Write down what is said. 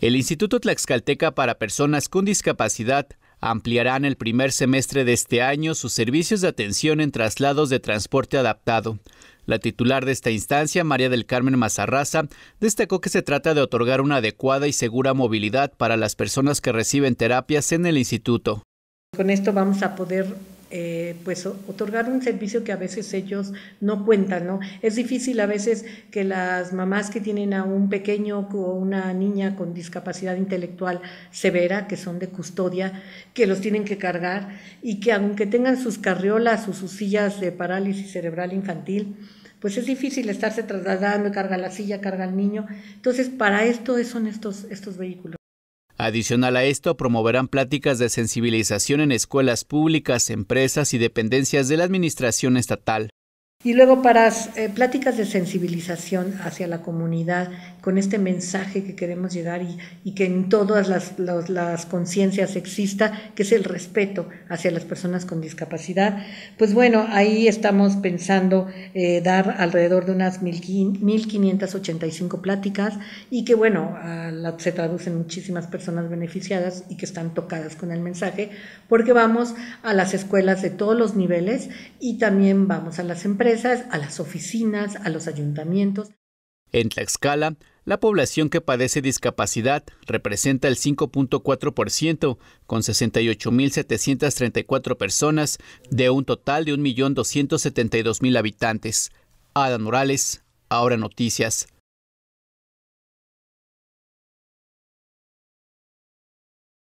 El Instituto Tlaxcalteca para Personas con Discapacidad ampliará en el primer semestre de este año sus servicios de atención en traslados de transporte adaptado. La titular de esta instancia, María del Carmen Mazarraza, destacó que se trata de otorgar una adecuada y segura movilidad para las personas que reciben terapias en el instituto. Con esto vamos a poder eh, pues otorgar un servicio que a veces ellos no cuentan, ¿no? Es difícil a veces que las mamás que tienen a un pequeño o una niña con discapacidad intelectual severa, que son de custodia, que los tienen que cargar y que aunque tengan sus carriolas o sus sillas de parálisis cerebral infantil, pues es difícil estarse trasladando, carga la silla, carga el niño. Entonces, para esto son estos, estos vehículos. Adicional a esto, promoverán pláticas de sensibilización en escuelas públicas, empresas y dependencias de la Administración Estatal. Y luego para las eh, pláticas de sensibilización hacia la comunidad, con este mensaje que queremos llegar y, que en todas las, conciencias exista, que es el respeto hacia las personas con discapacidad, pues bueno, ahí estamos pensando eh, dar alrededor de unas 1.585 pláticas y que bueno, se traducen muchísimas personas beneficiadas y que están tocadas con el mensaje, porque vamos a las escuelas de todos los niveles y también vamos a las empresas a las oficinas, a los ayuntamientos. En Tlaxcala, la población que padece discapacidad representa el 5.4%, con 68.734 personas, de un total de 1.272.000 habitantes. Ada Morales, Ahora Noticias.